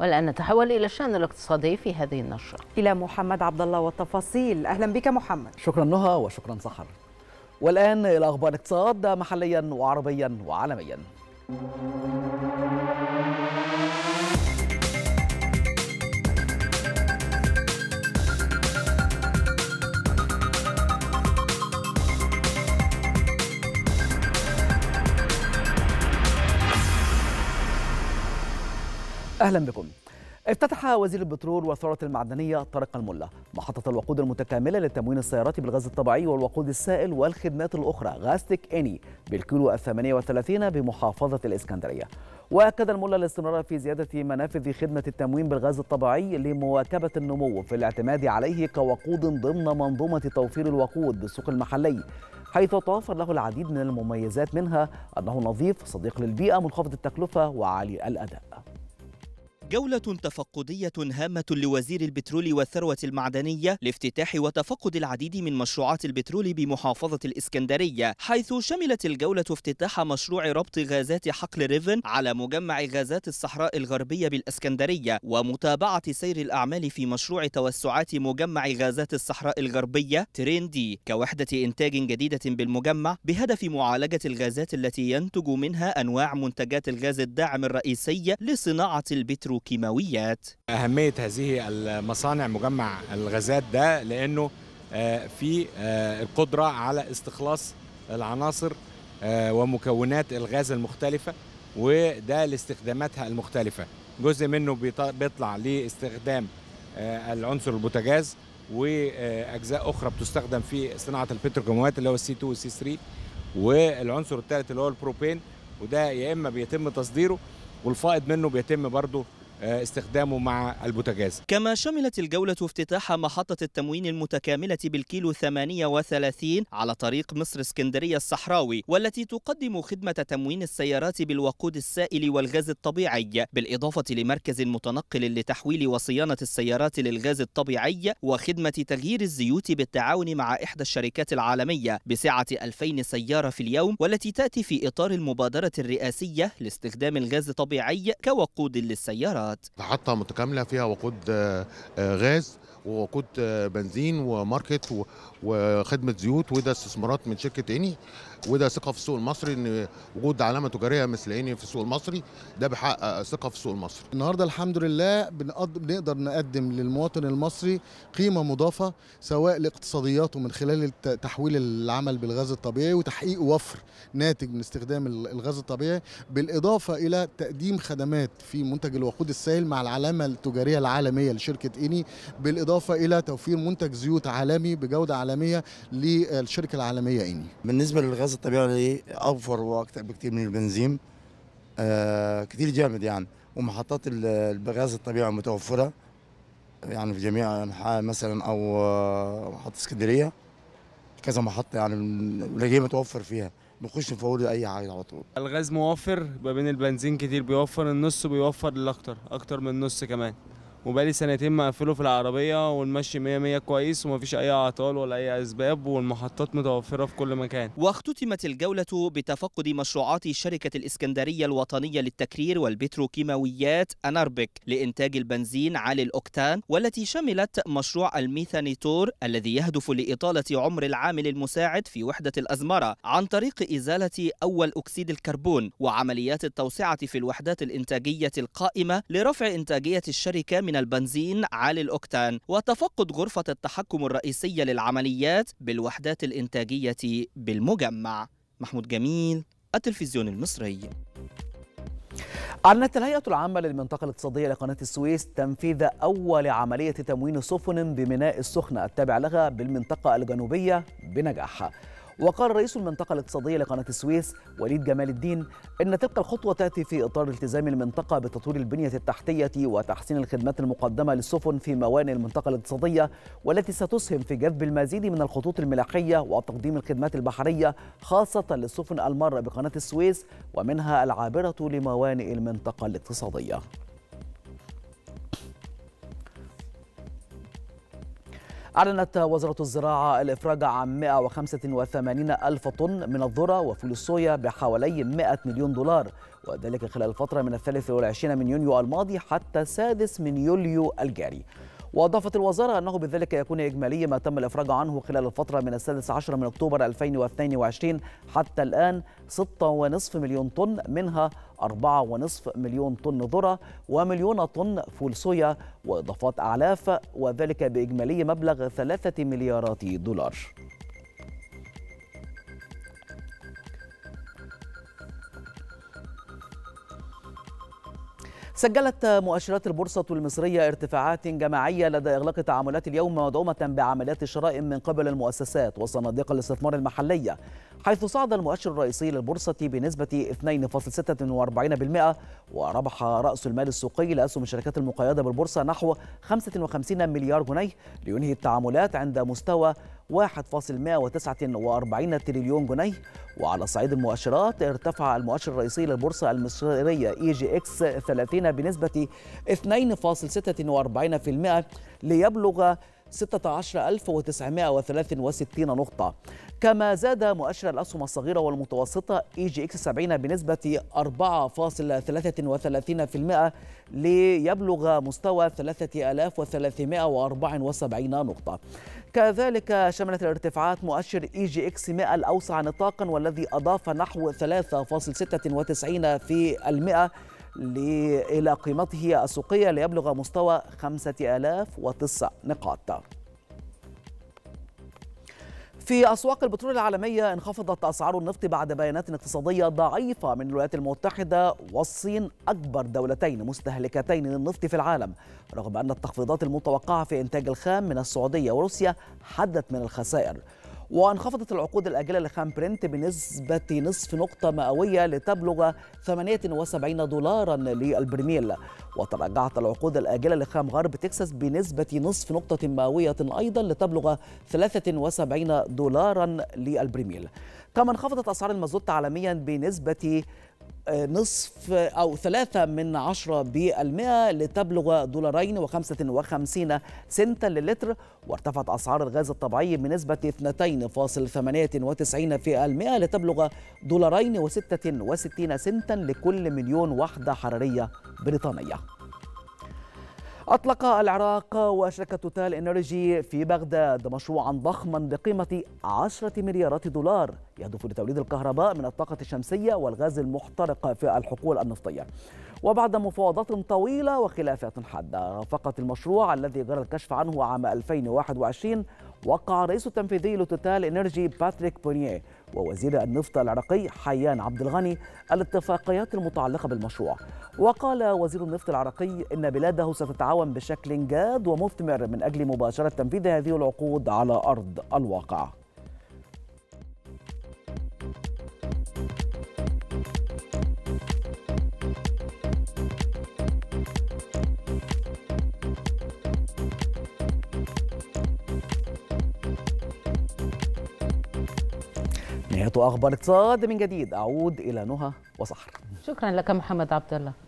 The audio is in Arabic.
والآن نتحول إلى الشأن الاقتصادي في هذه النشرة إلى محمد عبد الله والتفاصيل أهلا بك محمد شكرا نهى وشكرا سحر والآن إلى أخبار اقتصاد محليا وعربيا وعالميا أهلا بكم افتتح وزير البترول والثروة المعدنية طارق الملا محطة الوقود المتكاملة لتموين السيارات بالغاز الطبيعي والوقود السائل والخدمات الأخرى غاستك إني بالكيلو الثمانية وثلاثين بمحافظة الإسكندرية وأكد الملا الاستمرار في زيادة منافذ خدمة التموين بالغاز الطبيعي لمواكبة النمو في الاعتماد عليه كوقود ضمن منظومة توفير الوقود بالسوق المحلي حيث توفر له العديد من المميزات منها أنه نظيف صديق للبيئة منخفض التكلفة وعالي الأداء جولة تفقدية هامة لوزير البترول والثروة المعدنية لافتتاح وتفقد العديد من مشروعات البترول بمحافظة الإسكندرية حيث شملت الجولة افتتاح مشروع ربط غازات حقل ريفن على مجمع غازات الصحراء الغربية بالإسكندرية ومتابعة سير الأعمال في مشروع توسعات مجمع غازات الصحراء الغربية ترين دي كوحدة إنتاج جديدة بالمجمع بهدف معالجة الغازات التي ينتج منها أنواع منتجات الغاز الداعم الرئيسي لصناعة البترول البتروكيماويات أهمية هذه المصانع مجمع الغازات ده لأنه آه، في آه، القدرة على استخلاص العناصر آه، ومكونات الغاز المختلفة وده لاستخداماتها المختلفة جزء منه بيطلع لاستخدام العنصر البوتاجاز واجزاء اخرى بتستخدم في صناعه البتروكيماويات اللي هو السي 2 والسي 3 والعنصر الثالث اللي هو البروبين وده يا اما بيتم تصديره والفائض منه بيتم برضه آه، استخدامه مع البوتاجاز كما شملت الجولة افتتاح محطة التموين المتكاملة بالكيلو 38 على طريق مصر اسكندرية الصحراوي والتي تقدم خدمة تموين السيارات بالوقود السائل والغاز الطبيعي بالإضافة لمركز متنقل لتحويل وصيانة السيارات للغاز الطبيعي وخدمة تغيير الزيوت بالتعاون مع إحدى الشركات العالمية بسعة 2000 سيارة في اليوم والتي تأتي في إطار المبادرة الرئاسية لاستخدام الغاز الطبيعي كوقود للسيارات السيارات محطة متكاملة فيها وقود آه، آه، غاز ووقود بنزين وماركت وخدمه زيوت وده استثمارات من شركه اني وده ثقه في السوق المصري ان وجود علامه تجاريه مثل اني في السوق المصري ده بيحقق ثقه في السوق المصري. النهارده الحمد لله بنقدر نقدم للمواطن المصري قيمه مضافه سواء لاقتصادياته من خلال تحويل العمل بالغاز الطبيعي وتحقيق وفر ناتج من استخدام الغاز الطبيعي بالاضافه الى تقديم خدمات في منتج الوقود السائل مع العلامه التجاريه العالميه لشركه اني بالاضافه بالاضافه الى توفير منتج زيوت عالمي بجوده عالميه للشركه العالميه اني بالنسبه للغاز الطبيعي اوفر واكثر بكثير من البنزين آه كثير جامد يعني ومحطات البغاز الطبيعي متوفره يعني في جميع انحاء مثلا او آه، محطه اسكندريه كذا محطه يعني بنلاقيه متوفر فيها بنخش نفور اي حاجه على طول الغاز موفر ما بين البنزين كتير بيوفر النص بيوفر الاكتر اكتر من النص كمان وبقالي سنتين مقفله في العربيه والمشي 100 100 كويس ومفيش اي اعطال ولا اي اسباب والمحطات متوفره في كل مكان واختتمت الجوله بتفقد مشروعات شركه الاسكندريه الوطنيه للتكرير والبتروكيماويات اناربك لانتاج البنزين عالي الاوكتان والتي شملت مشروع الميثانيتور الذي يهدف لاطاله عمر العامل المساعد في وحده الازمره عن طريق ازاله اول اكسيد الكربون وعمليات التوسعه في الوحدات الانتاجيه القائمه لرفع انتاجيه الشركه من من البنزين عالي الأوكتان وتفقد غرفة التحكم الرئيسية للعمليات بالوحدات الإنتاجية بالمجمع محمود جميل التلفزيون المصري أعلنت الهيئة العامة للمنطقة الاقتصادية لقناة السويس تنفيذ أول عملية تموين سفن بميناء السخنة التابع لها بالمنطقة الجنوبية بنجاح وقال رئيس المنطقة الاقتصادية لقناة السويس وليد جمال الدين إن تلك الخطوة تأتي في إطار التزام المنطقة بتطوير البنية التحتية وتحسين الخدمات المقدمة للسفن في موانئ المنطقة الاقتصادية والتي ستسهم في جذب المزيد من الخطوط الملاحية وتقديم الخدمات البحرية خاصة للسفن المارة بقناة السويس ومنها العابرة لموانئ المنطقة الاقتصادية أعلنت وزارة الزراعة الإفراج عن 185 ألف طن من الذرة وفول الصويا بحوالي 100 مليون دولار وذلك خلال الفترة من الثالث والعشرين من يونيو الماضي حتى السادس من يوليو الجاري وأضافت الوزارة أنه بذلك يكون إجمالي ما تم الإفراج عنه خلال الفترة من السادس عشر من أكتوبر 2022 حتى الآن 6.5 مليون طن منها 4.5 مليون طن ذرة ومليون طن فول صويا وإضافات أعلاف وذلك بإجمالي مبلغ 3 مليارات دولار سجلت مؤشرات البورصة المصرية ارتفاعات جماعية لدى إغلاق تعاملات اليوم مدعومة بعمليات شراء من قبل المؤسسات وصناديق الاستثمار المحلية حيث صعد المؤشر الرئيسي للبورصة بنسبة 2.46% وربح رأس المال السوقي لأسهم الشركات المقيدة بالبورصة نحو 55 مليار جنيه لينهي التعاملات عند مستوى 1.149 تريليون جنيه وعلى صعيد المؤشرات ارتفع المؤشر الرئيسي للبورصة المصرية اي جي اكس 30 بنسبة 2.46% ليبلغ 16963 نقطة كما زاد مؤشر الأسهم الصغيرة والمتوسطة إي جي إكس 70 بنسبة 4.33% ليبلغ مستوى 3374 نقطة كذلك شملت الارتفاعات مؤشر إي جي إكس 100 الأوسع نطاقا والذي أضاف نحو 3.96% إلى قيمته السوقية ليبلغ مستوى 5009 نقاط في أسواق البترول العالمية انخفضت أسعار النفط بعد بيانات اقتصادية ضعيفة من الولايات المتحدة والصين أكبر دولتين مستهلكتين للنفط في العالم رغم أن التخفيضات المتوقعة في إنتاج الخام من السعودية وروسيا حدت من الخسائر وانخفضت العقود الآجلة لخام برنت بنسبة نصف نقطة مئوية لتبلغ 78 دولارا للبرميل وتراجعت العقود الآجلة لخام غرب تكساس بنسبة نصف نقطة مئوية أيضا لتبلغ 73 دولارا للبرميل كما انخفضت أسعار المازوت عالميا بنسبة آه، نصف أو ثلاثة من عشرة بالمئة لتبلغ دولارين وخمسة وخمسين سنتا للتر وارتفعت أسعار الغاز الطبيعي بنسبة 2.98 في المئة لتبلغ دولارين وستة وستين سنتا لكل مليون وحدة حرارية بريطانية أطلق العراق وشركة توتال إنرجي في بغداد مشروعا ضخما بقيمة 10 مليارات دولار يهدف لتوليد الكهرباء من الطاقة الشمسية والغاز المحترق في الحقول النفطية وبعد مفاوضات طويلة وخلافات حادة رافقت المشروع الذي جرى الكشف عنه عام 2021 وقع الرئيس التنفيذي لتوتال إنرجي باتريك بونيه ووزير النفط العراقي حيان عبد الغني الاتفاقيات المتعلقة بالمشروع وقال وزير النفط العراقي إن بلاده ستتعاون بشكل جاد ومثمر من أجل مباشرة تنفيذ هذه العقود على أرض الواقع نهاية أخبار اقتصاد من جديد أعود إلى نهى وصحر شكرا لك محمد عبد الله